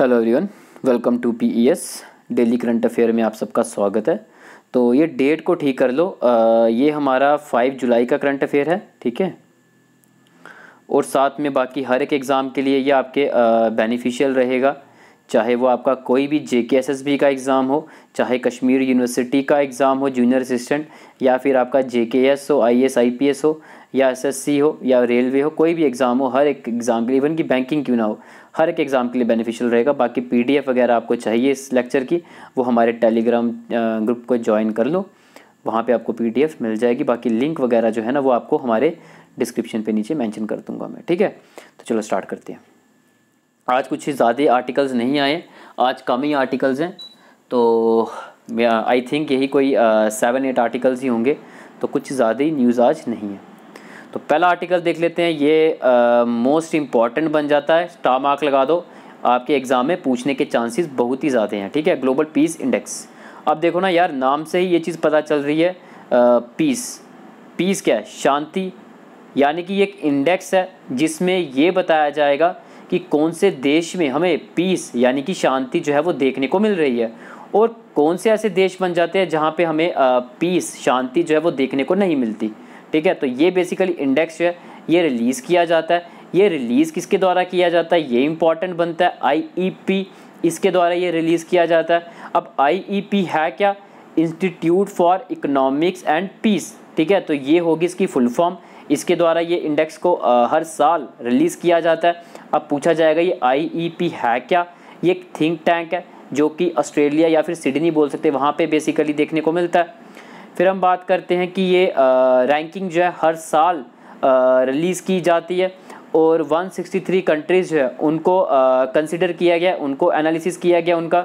hello everyone welcome to PES daily current affair में आप सबका स्वागत है तो ये डेट को ठीक कर लो आ, ये हमारा फाइव जुलाई का करंट अफेयर है ठीक है और साथ में बाकी हर एक एग्ज़ाम के लिए ये आपके बेनिफिशियल रहेगा चाहे वो आपका कोई भी J K S S B का एग्ज़ाम हो चाहे कश्मीर यूनिवर्सिटी का एग्ज़ाम हो जूनियर असिस्टेंट या फिर आपका जे के एस हो I S I P S हो या एस एस सी हो या रेलवे हो कोई भी एग्ज़ाम हो हर एक एग्ज़ाम के लिए इवन की बैंकिंग क्यों ना हो हर एक एग्ज़ाम के लिए बेनिफिशियल रहेगा बाकी पी डी एफ़ वगैरह आपको चाहिए इस लेक्चर की वो हमारे टेलीग्राम ग्रुप को ज्वाइन कर लो वहाँ पर आपको पी डी एफ़ मिल जाएगी बाकी लिंक वगैरह जो है ना वो आपको हमारे डिस्क्रिप्शन पे नीचे मेंशन कर दूंगा मैं ठीक है तो चलो स्टार्ट करते हैं आज कुछ ज़्यादा आर्टिकल्स नहीं आए आज कम ही आर्टिकल्स हैं तो आई थिंक यही कोई सेवन एट आर्टिकल्स ही होंगे तो कुछ ज़्यादा ही न्यूज़ आज नहीं है तो पहला आर्टिकल देख लेते हैं ये मोस्ट इम्पॉर्टेंट बन जाता है स्टार मार्क लगा दो आपके एग्ज़ाम में पूछने के चांसेस बहुत ही ज़्यादा हैं ठीक है ग्लोबल पीस इंडेक्स अब देखो ना यार नाम से ही ये चीज़ पता चल रही है पीस पीस क्या है शांति यानी कि एक इंडेक्स है जिसमें ये बताया जाएगा कि कौन से देश में हमें पीस यानी कि शांति जो है वो देखने को मिल रही है और कौन से ऐसे देश बन जाते हैं जहाँ पे हमें पीस शांति जो है वो देखने को नहीं मिलती ठीक है तो ये बेसिकली इंडेक्स जो है ये रिलीज़ किया जाता है ये रिलीज़ किसके द्वारा किया जाता है ये इंपॉर्टेंट बनता है आई e इसके द्वारा ये रिलीज़ किया जाता है अब आई e है क्या institute for economics and peace ठीक है तो ये होगी इसकी फुल फॉर्म इसके द्वारा ये इंडेक्स को आ, हर साल रिलीज़ किया जाता है अब पूछा जाएगा ये आई e है क्या ये एक थिंक टैंक है जो कि ऑस्ट्रेलिया या फिर सिडनी बोल सकते हैं वहाँ पे बेसिकली देखने को मिलता है फिर हम बात करते हैं कि ये रैंकिंग जो है हर साल रिलीज़ की जाती है और 163 कंट्रीज़ जो है उनको कंसिडर किया गया उनको एनालिसिस किया गया उनका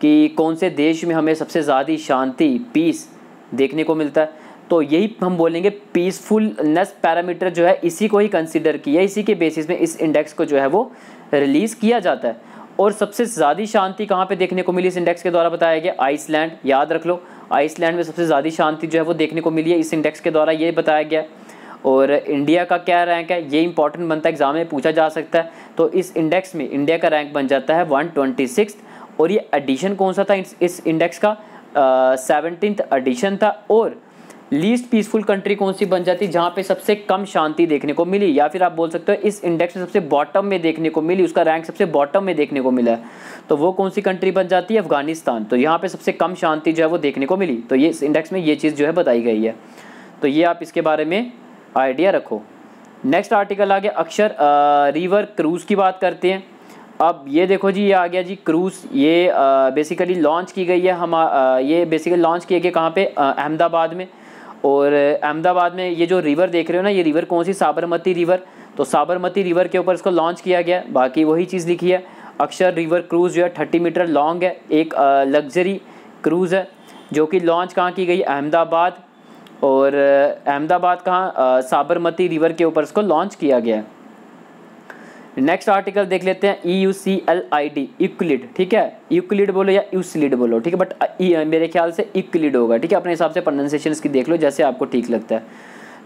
कि कौन से देश में हमें सबसे ज़्यादा शांति पीस देखने को मिलता है तो यही हम बोलेंगे पीसफुलनेस पैरामीटर जो है इसी को ही कंसिडर किया इसी के बेसिस में इस इंडेक्स को जो है वो रिलीज़ किया जाता है और सबसे ज़्यादा शांति कहाँ पे देखने को मिली इस इंडेक्स के द्वारा बताया गया आइसलैंड याद रख लो आइसलैंड में सबसे ज़्यादा शांति जो है वो देखने को मिली है इस इंडेक्स के द्वारा ये बताया गया और इंडिया का क्या रैंक है ये इंपॉर्टेंट बनता है एग्जाम में पूछा जा सकता है तो इस इंडेक्स में इंडिया का रैंक बन जाता है वन ट्वेंटी सिक्स और ये एडिशन कौन सा था इस इंडेक्स का सेवनटीन एडिशन था और लीस्ट पीसफुल कंट्री कौन सी बन जाती जहाँ पे सबसे कम शांति देखने को मिली या फिर आप बोल सकते हो इस इंडेक्स में सबसे बॉटम में देखने को मिली उसका रैंक सबसे बॉटम में देखने को मिला तो वो कौन सी कंट्री बन जाती है अफगानिस्तान तो यहाँ पे सबसे कम शांति जो है वो देखने को मिली तो ये इस इंडेक्स में ये चीज़ जो है बताई गई है तो ये आप इसके बारे में आइडिया रखो नेक्स्ट आर्टिकल आ गया अक्षर रिवर क्रूज़ की बात करते हैं अब ये देखो जी ये आ गया जी क्रूज़ ये बेसिकली लॉन्च की गई है हम आ, ये बेसिकली लॉन्च किए गए कहाँ पे अहमदाबाद में और अहमदाबाद में ये जो रिवर देख रहे हो ना ये रिवर कौन सी साबरमती रिवर तो साबरमती रिवर के ऊपर इसको लॉन्च किया गया बाकी वही चीज़ लिखी है अक्षर रिवर क्रूज़ जो है थर्टी मीटर लॉन्ग है एक लग्जरी क्रूज़ है जो कि लॉन्च कहाँ की गई अहमदाबाद और अहमदाबाद कहाँ साबरमती रिवर के ऊपर इसको लॉन्च किया गया है नेक्स्ट आर्टिकल देख लेते हैं E U C L I D Euclid ठीक है यूक्लिड बोलो या यूसलिड बोलो ठीक है बट uh, e, uh, मेरे ख्याल से इक्लिड होगा ठीक है अपने हिसाब से प्रोनाउंसिएशन की देख लो जैसे आपको ठीक लगता है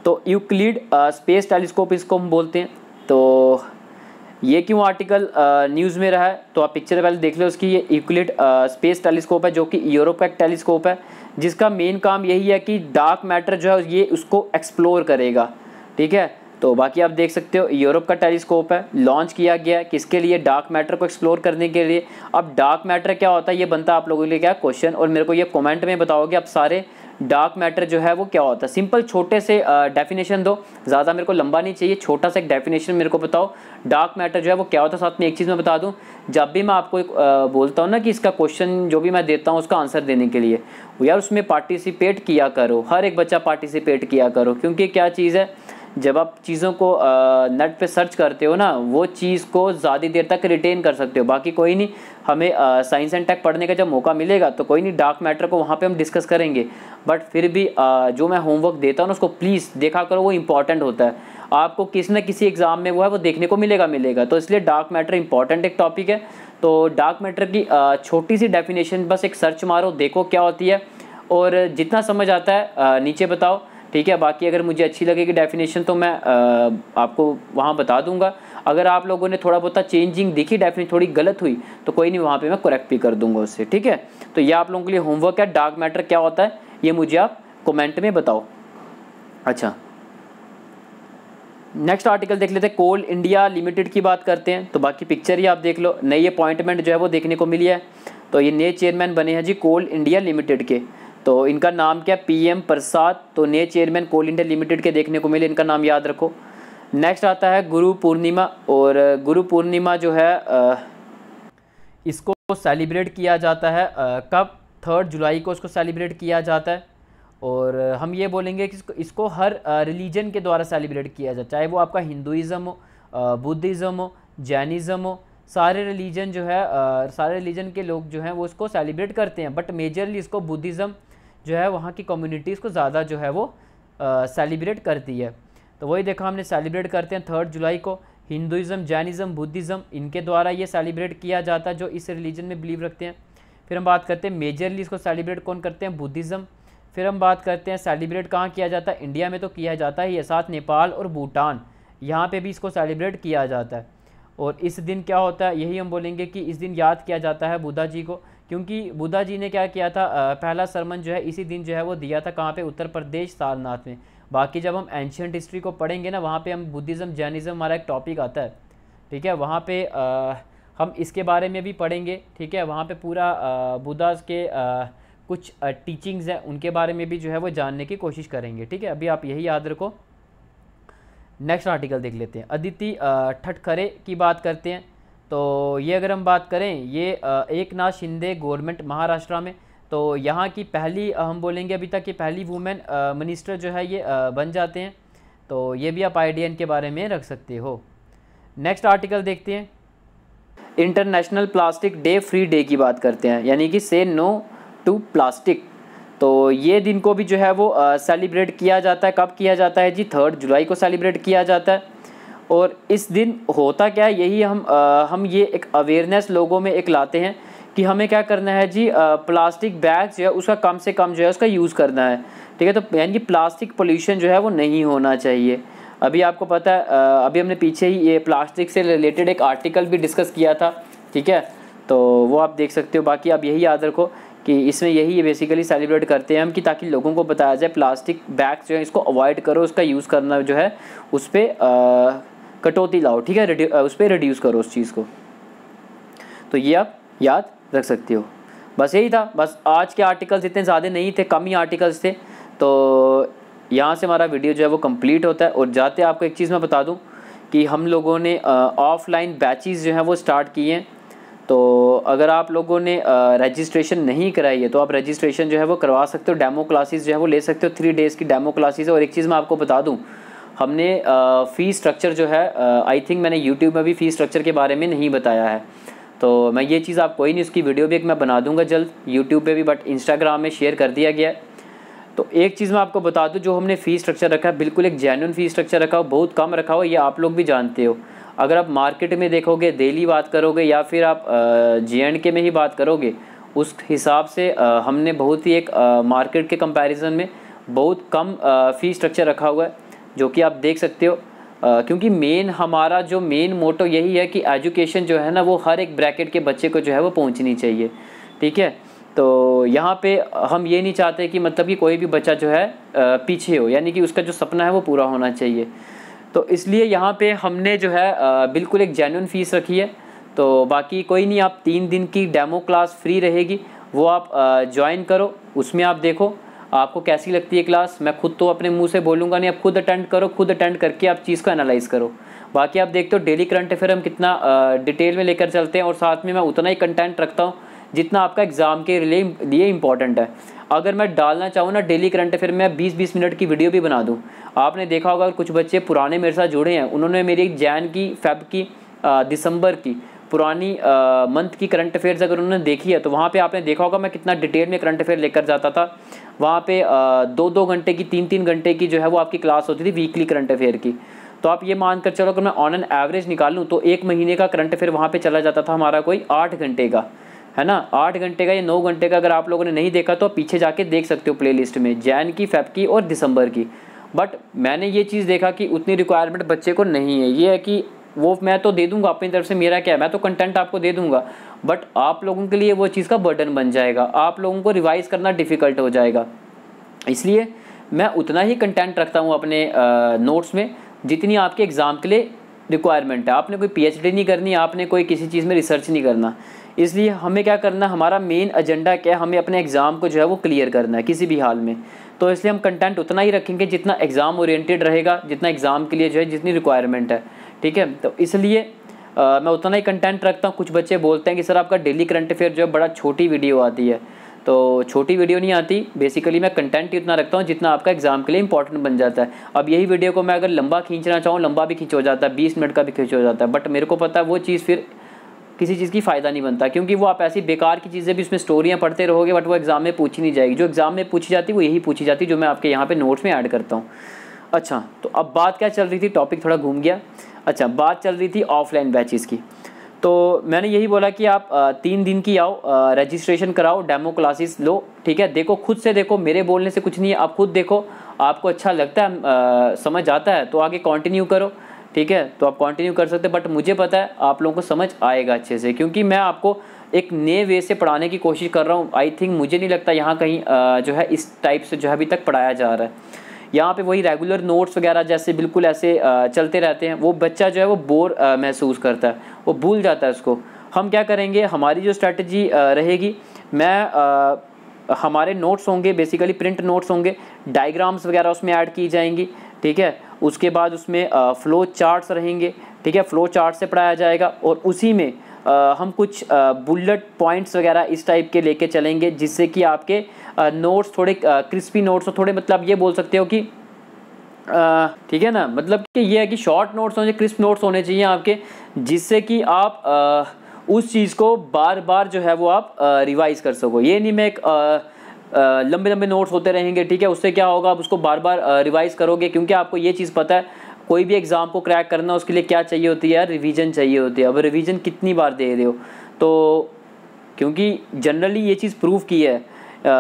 तो यूक्लिड स्पेस टेलीस्कोप इसको हम बोलते हैं तो ये क्यों आर्टिकल न्यूज़ uh, में रहा है तो आप पिक्चर पहले देख लो उसकी ये यूक्लिड स्पेस टेलीस्कोप है जो कि यूरोप का एक टेलीस्कोप है जिसका मेन काम यही है कि डार्क मैटर जो है ये उसको एक्सप्लोर करेगा ठीक है तो बाकी आप देख सकते हो यूरोप का टेलीस्कोप है लॉन्च किया गया है किसके लिए डार्क मैटर को एक्सप्लोर करने के लिए अब डार्क मैटर क्या होता है ये बनता है आप लोगों के लिए क्या क्वेश्चन और मेरे को ये कमेंट में बताओगे आप सारे डार्क मैटर जो है वो क्या होता है सिंपल छोटे से डेफिनेशन दो ज़्यादा मेरे को लंबा नहीं चाहिए छोटा सा एक डेफिनेशन मेरे को बताओ डार्क मैटर जो है वो क्या होता है साथ में एक चीज़ मैं बता दूं जब भी मैं आपको एक, आ, बोलता हूँ ना कि इसका क्वेश्चन जो भी मैं देता हूँ उसका आंसर देने के लिए यार उसमें पार्टिसिपेट किया करो हर एक बच्चा पार्टिसिपेट किया करो क्योंकि क्या चीज़ है जब आप चीज़ों को नेट पे सर्च करते हो ना वो चीज़ को ज़्यादा देर तक रिटेन कर सकते हो बाकी कोई नहीं हमें साइंस एंड टेक पढ़ने का जब मौका मिलेगा तो कोई नहीं डार्क मैटर को वहाँ पे हम डिस्कस करेंगे बट फिर भी आ, जो मैं होमवर्क देता हूँ ना उसको प्लीज़ देखा करो वो इंपॉर्टेंट होता है आपको किसी न किसी एग्ज़ाम में वो है वो देखने को मिलेगा मिलेगा तो इसलिए डार्क मैटर इंपॉर्टेंट एक टॉपिक है तो डार्क मैटर की छोटी सी डेफिनेशन बस एक सर्च मारो देखो क्या होती है और जितना समझ आता है नीचे बताओ ठीक है बाकी अगर मुझे अच्छी लगेगी डेफिनेशन तो मैं आ, आपको वहाँ बता दूंगा अगर आप लोगों ने थोड़ा बहुत चेंजिंग दिखी डेफिनेशन थोड़ी गलत हुई तो कोई नहीं वहाँ पे मैं करेक्ट भी कर दूंगा उससे ठीक है तो ये आप लोगों के लिए होमवर्क है डार्क मैटर क्या होता है ये मुझे आप कॉमेंट में बताओ अच्छा नेक्स्ट आर्टिकल देख लेते हैं कोल इंडिया लिमिटेड की बात करते हैं तो बाकी पिक्चर ही आप देख लो नई अपॉइंटमेंट जो है वो देखने को मिली है तो ये नए चेयरमैन बने हैं जी कोल इंडिया लिमिटेड के तो इनका नाम क्या पीएम प्रसाद तो नए चेयरमैन कोल इंडिया लिमिटेड के देखने को मिले इनका नाम याद रखो नेक्स्ट आता है गुरु पूर्णिमा और गुरु पूर्णिमा जो है इसको सेलिब्रेट किया जाता है कब थर्ड जुलाई को इसको सेलिब्रेट किया जाता है और हम ये बोलेंगे कि इसको, हर रिलीजन के द्वारा सेलिब्रेट किया जाता है चाहे वो आपका हिंदुज़म हो बुद्धिज़्म हो जैनिज़्म हो सारे रिलीजन जो है सारे रिलीजन के लोग जो हैं वो इसको सेलिब्रेट करते हैं बट मेजरली इसको बुद्धिज़्म जो है वहाँ की कम्युनिटीज़ को ज़्यादा जो है वो सेलिब्रेट करती है तो वही देखा हमने सेलिब्रेट करते हैं थर्ड जुलाई को हिंदुज़म जैनिज़म बुद्धिज़म इनके द्वारा ये सेलिब्रेट किया जाता है जो इस रिलीजन में बिलीव रखते हैं फिर हम बात करते हैं मेजरली इसको सेलिब्रेट कौन करते हैं बुद्धिज़म फिर हम बात करते हैं सेलिब्रेट कहाँ किया जाता है इंडिया में तो किया जाता है ये साथ नेपाल और भूटान यहाँ पे भी इसको सेलिब्रेट किया जाता है और इस दिन क्या होता है यही हम बोलेंगे कि इस दिन याद किया जाता है बुद्धा जी को क्योंकि बुद्धा जी ने क्या किया था पहला सरमन जो है इसी दिन जो है वो दिया था कहाँ पे उत्तर प्रदेश सारनाथ में बाकी जब हम एंशियंट हिस्ट्री को पढ़ेंगे ना वहाँ पे हम बुद्धिज़्म जैनिज़्म हमारा एक टॉपिक आता है ठीक है वहाँ पे आ, हम इसके बारे में भी पढ़ेंगे ठीक है वहाँ पे पूरा बुद्धाज के आ, कुछ टीचिंग्स हैं उनके बारे में भी जो है वो जानने की कोशिश करेंगे ठीक है अभी आप यही याद रखो नेक्स्ट आर्टिकल देख लेते हैं अदिति ठटखरे की बात करते हैं तो ये अगर हम बात करें ये एक नाथ शिंदे गवर्नमेंट महाराष्ट्र में तो यहाँ की पहली हम बोलेंगे अभी तक की पहली वुमेन मिनिस्टर जो है ये बन जाते हैं तो ये भी आप आई इनके बारे में रख सकते हो नेक्स्ट आर्टिकल देखते हैं international plastic day free day की बात करते हैं यानी कि से नो टू प्लास्टिक तो ये दिन को भी जो है वो सेलिब्रेट किया जाता है कब किया जाता है जी थर्ड जुलाई को सेलिब्रेट किया जाता है और इस दिन होता क्या है यही हम आ, हम ये एक अवेयरनेस लोगों में एक लाते हैं कि हमें क्या करना है जी आ, प्लास्टिक बैग जो है उसका कम से कम जो है उसका यूज़ करना है ठीक है तो यानी कि प्लास्टिक पोल्यूशन जो है वो नहीं होना चाहिए अभी आपको पता है आ, अभी हमने पीछे ही ये प्लास्टिक से रिलेटेड एक आर्टिकल भी डिस्कस किया था ठीक है तो वो आप देख सकते हो बाकी आप यही याद रखो कि इसमें यही बेसिकली सेलिब्रेट करते हैं हम कि ताकि लोगों को बताया जाए प्लास्टिक बैग जो है इसको अवॉइड करो उसका यूज़ करना जो है उस पर कटौती लाओ ठीक है उस पर रिड्यूस करो उस चीज़ को तो ये आप याद रख सकते हो बस यही था बस आज के आर्टिकल्स इतने ज़्यादा नहीं थे कम ही आर्टिकल्स थे तो यहाँ से हमारा वीडियो जो है वो कंप्लीट होता है और जाते आपको एक चीज़ मैं बता दूँ कि हम लोगों ने ऑफलाइन बैचेस जो हैं वो स्टार्ट किए हैं तो अगर आप लोगों ने रजिस्ट्रेशन नहीं कराई है तो आप रजिस्ट्रेशन जो है वो करवा सकते हो डेमो क्लासेस जो है वो ले सकते हो थ्री डेज़ की डेमो क्लासेस और एक चीज़ मैं आपको बता दूँ हमने फ़ी स्ट्रक्चर जो है आई थिंक मैंने यूट्यूब में भी फ़ी स्ट्रक्चर के बारे में नहीं बताया है तो मैं ये चीज़ आप कोई नहीं उसकी वीडियो भी एक मैं बना दूंगा जल्द यूट्यूब पे भी बट इंस्टाग्राम में शेयर कर दिया गया है तो एक चीज़ मैं आपको बता दूँ जो हमने फ़ी स्ट्रक्चर रखा है बिल्कुल एक जैन फ़ी स्ट्रक्चर रखा हो बहुत कम रखा हो ये आप लोग भी जानते हो अगर आप मार्केट में देखोगे डेली बात करोगे या फिर आप जे एंड के में ही बात करोगे उस हिसाब से हमने बहुत ही एक मार्केट के कंपैरिजन में बहुत कम फ़ी स्ट्रक्चर रखा हुआ है जो कि आप देख सकते हो आ, क्योंकि मेन हमारा जो मेन मोटो यही है कि एजुकेशन जो है ना वो हर एक ब्रैकेट के बच्चे को जो है वो पहुंचनी चाहिए ठीक है तो यहाँ पे हम ये नहीं चाहते कि मतलब कि कोई भी बच्चा जो है पीछे हो यानी कि उसका जो सपना है वो पूरा होना चाहिए तो इसलिए यहाँ पे हमने जो है बिल्कुल एक जेन्यून फ़ीस रखी है तो बाकी कोई नहीं आप तीन दिन की डेमो क्लास फ्री रहेगी वो आप ज्वाइन करो उसमें आप देखो आपको कैसी लगती है क्लास मैं खुद तो अपने मुंह से बोलूँगा नहीं आप खुद अटेंड करो खुद अटेंड करके आप चीज़ को एनालाइज करो बाकी आप देखते हो डेली करंट अफेयर हम कितना डिटेल में लेकर चलते हैं और साथ में मैं उतना ही कंटेंट रखता हूँ जितना आपका एग्ज़ाम के लिए लिए इंपॉर्टेंट है अगर मैं डालना चाहूँ ना डेली करंट अफेयर में बीस बीस मिनट की वीडियो भी बना दूँ आपने देखा होगा कुछ बच्चे पुराने मेरे साथ जुड़े हैं उन्होंने मेरी जैन की फैब की दिसंबर की पुरानी मंथ की करंट अफेयर्स अगर उन्होंने देखी है तो वहाँ पे आपने देखा होगा मैं कितना डिटेल में करंट अफेयर लेकर जाता था वहाँ पे आ, दो दो घंटे की तीन तीन घंटे की जो है वो आपकी क्लास होती थी वीकली करंट अफेयर की तो आप ये मान कर चलो अगर मैं ऑन एन एवरेज निकालूँ तो एक महीने का करंट अफेयर वहाँ पर चला जाता था हमारा कोई आठ घंटे का है ना आठ घंटे का या नौ घंटे का अगर आप लोगों ने नहीं देखा तो आप पीछे जाके देख सकते हो प्ले में जैन की फैप की और दिसंबर की बट मैंने ये चीज़ देखा कि उतनी रिक्वायरमेंट बच्चे को नहीं है ये है कि वो मैं तो दे दूंगा अपनी तरफ से मेरा क्या है मैं तो कंटेंट आपको दे दूंगा बट आप लोगों के लिए वो चीज़ का बर्डन बन जाएगा आप लोगों को रिवाइज़ करना डिफ़िकल्ट हो जाएगा इसलिए मैं उतना ही कंटेंट रखता हूँ अपने नोट्स में जितनी आपके एग्ज़ाम के लिए रिक्वायरमेंट है आपने कोई पीएचडी नहीं करनी आपने कोई किसी चीज़ में रिसर्च नहीं करना इसलिए हमें क्या करना हमारा मेन एजेंडा क्या है हमें अपने एग्ज़ाम को जो है वो क्लियर करना है किसी भी हाल में तो इसलिए हम कंटेंट उतना ही रखेंगे जितना एग्ज़ाम ओरिएंटेड रहेगा जितना एग्ज़ाम के लिए जो है जितनी रिक्वायरमेंट है ठीक है तो इसलिए आ, मैं उतना ही कंटेंट रखता हूँ कुछ बच्चे बोलते हैं कि सर आपका डेली करंट अफेयर जो है बड़ा छोटी वीडियो आती है तो छोटी वीडियो नहीं आती बेसिकली मैं कंटेंट ही इतना रखता हूँ जितना आपका एग्ज़ाम के लिए इंपॉर्टेंट बन जाता है अब यही वीडियो को मैं अगर लंबा खींचना चाहूँ लंबा भी खींच हो जाता है बीस मिनट का भी खींच हो जाता है बट मेरे को पता है वो चीज़ फिर किसी चीज़ की फ़ायदा नहीं बनता क्योंकि वो आप ऐसी बेकार की चीज़ें भी उसमें स्टोरियाँ पढ़ते रहोगे बट वो एग्ज़ाम में पूछी नहीं जाएगी जो एग्ज़ाम में पूछी जाती वो यही पूछी जाती जो मैं आपके यहाँ पर नोट्स में ऐड करता हूँ अच्छा तो अब बात क्या चल रही थी टॉपिक थोड़ा घूम गया अच्छा बात चल रही थी ऑफलाइन बैचेज़ की तो मैंने यही बोला कि आप तीन दिन की आओ रजिस्ट्रेशन कराओ डेमो क्लासेस लो ठीक है देखो खुद से देखो मेरे बोलने से कुछ नहीं है आप खुद देखो आपको अच्छा लगता है समझ आता है तो आगे कंटिन्यू करो ठीक है तो आप कंटिन्यू कर सकते बट मुझे पता है आप लोगों को समझ आएगा अच्छे से क्योंकि मैं आपको एक नए वे से पढ़ाने की कोशिश कर रहा हूँ आई थिंक मुझे नहीं लगता यहाँ कहीं जो है इस टाइप से जो है अभी तक पढ़ाया जा रहा है यहाँ पे वही रेगुलर नोट्स वगैरह जैसे बिल्कुल ऐसे चलते रहते हैं वो बच्चा जो है वो बोर महसूस करता है वो भूल जाता है उसको हम क्या करेंगे हमारी जो स्ट्रेटजी रहेगी मैं हमारे नोट्स होंगे बेसिकली प्रिंट नोट्स होंगे डायग्राम्स वगैरह उसमें ऐड की जाएंगी ठीक है उसके बाद उसमें फ़्लो चार्ट्स रहेंगे ठीक है फ़्लो चार्ट से पढ़ाया जाएगा और उसी में हम कुछ बुलेट पॉइंट्स वगैरह इस टाइप के लेके चलेंगे जिससे कि आपके नोट्स थोड़े क्रिस्पी नोट्स हो थोड़े मतलब ये बोल सकते हो कि ठीक है ना मतलब कि ये है कि शॉर्ट नोट्स होने क्रिस्प नोट्स होने चाहिए आपके जिससे कि आप आ, उस चीज़ को बार बार जो है वो आप रिवाइज़ कर सको ये नहीं मैं एक लंबे लंबे नोट्स होते रहेंगे ठीक है उससे क्या होगा आप उसको बार बार रिवाइज़ करोगे क्योंकि आपको ये चीज़ पता है कोई भी एग्ज़ाम को क्रैक करना उसके लिए क्या चाहिए होती है रिवीजन चाहिए होती है अब रिवीजन कितनी बार दे रहे हो तो क्योंकि जनरली ये चीज़ प्रूव की है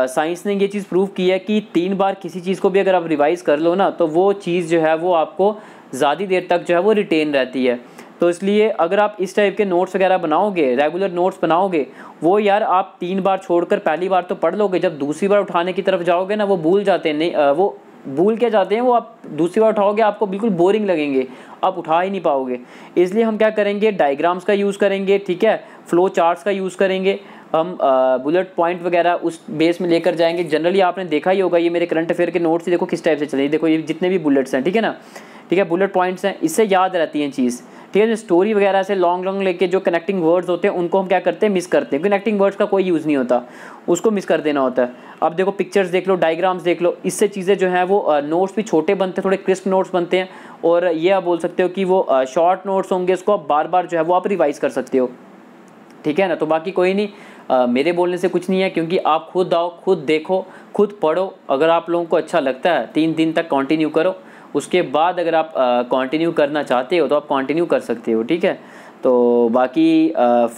साइंस uh, ने ये चीज़ प्रूव की है कि तीन बार किसी चीज़ को भी अगर आप रिवाइज़ कर लो ना तो वो चीज़ जो है वो आपको ज़्यादा देर तक जो है वो रिटेन रहती है तो इसलिए अगर आप इस टाइप के नोट्स वगैरह बनाओगे रेगुलर नोट्स बनाओगे वो यार आप तीन बार छोड़कर पहली बार तो पढ़ लोगे जब दूसरी बार उठाने की तरफ जाओगे ना वो भूल जाते हैं नहीं वो भूल के जाते हैं वो आप दूसरी बार उठाओगे आपको बिल्कुल बोरिंग लगेंगे आप उठा ही नहीं पाओगे इसलिए हम क्या करेंगे डायग्राम्स का यूज़ करेंगे ठीक है फ्लो चार्ट्स का यूज़ करेंगे हम बुलेट पॉइंट वगैरह उस बेस में लेकर जाएंगे जनरली आपने देखा ही होगा ये मेरे करंट अफेयर के नोट्स देखो किस टाइप से चले देखो ये जितने भी बुलेट्स हैं ठीक है ना ठीक है बुलेट पॉइंट्स हैं इससे याद रहती हैं चीज़ ठीक है स्टोरी वगैरह से लॉन्ग लॉन्ग लेके जो कनेक्टिंग वर्ड्स होते हैं उनको हम क्या करते हैं मिस करते हैं कनेक्टिंग वर्ड्स का कोई यूज़ नहीं होता उसको मिस कर देना होता है अब देखो पिक्चर्स देख लो डायग्राम्स देख लो इससे चीज़ें जो हैं वो नोट्स भी छोटे बनते हैं थोड़े क्रिस्प नोट्स बनते हैं और ये आप बोल सकते हो कि वो शॉर्ट नोट्स होंगे इसको आप बार बार जो है वो आप रिवाइज़ कर सकते हो ठीक है ना तो बाकी कोई नहीं आ, मेरे बोलने से कुछ नहीं है क्योंकि आप खुद आओ खुद देखो खुद पढ़ो अगर आप लोगों को अच्छा लगता है तीन दिन तक कंटिन्यू करो उसके बाद अगर आप कंटिन्यू करना चाहते हो तो आप कंटिन्यू कर सकते हो ठीक है तो बाकी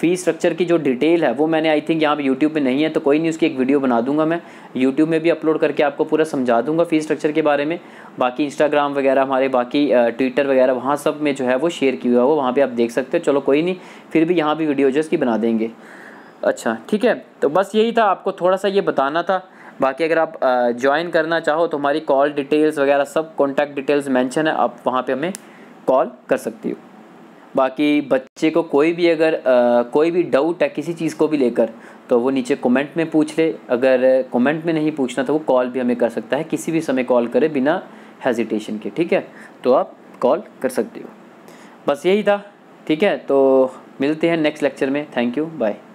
फ़ी स्ट्रक्चर की जो डिटेल है वो मैंने आई थिंक यहाँ पे यूट्यूब पे नहीं है तो कोई नहीं उसकी एक वीडियो बना दूंगा मैं यूट्यूब में भी अपलोड करके आपको पूरा समझा दूंगा फ़ी स्ट्रक्चर के बारे में बाकी इंस्टाग्राम वगैरह हमारे बाकी ट्विटर वगैरह वहाँ सब में जो है वो शेयर किया हुआ वहाँ पर आप देख सकते हो चलो कोई नहीं फिर भी यहाँ भी वीडियो जो इसकी बना देंगे अच्छा ठीक है तो बस यही था आपको थोड़ा सा ये बताना था बाकी अगर आप ज्वाइन करना चाहो तो हमारी कॉल डिटेल्स वगैरह सब कॉन्टैक्ट डिटेल्स मैंशन है आप वहाँ पर हमें कॉल कर सकती हो बाकी बच्चे को कोई भी अगर आ, कोई भी डाउट है किसी चीज़ को भी लेकर तो वो नीचे कमेंट में पूछ ले अगर कमेंट में नहीं पूछना तो वो कॉल भी हमें कर सकता है किसी भी समय कॉल करे बिना हेजिटेशन के ठीक है तो आप कॉल कर सकते हो बस यही था ठीक है तो मिलते हैं नेक्स्ट लेक्चर में थैंक यू बाय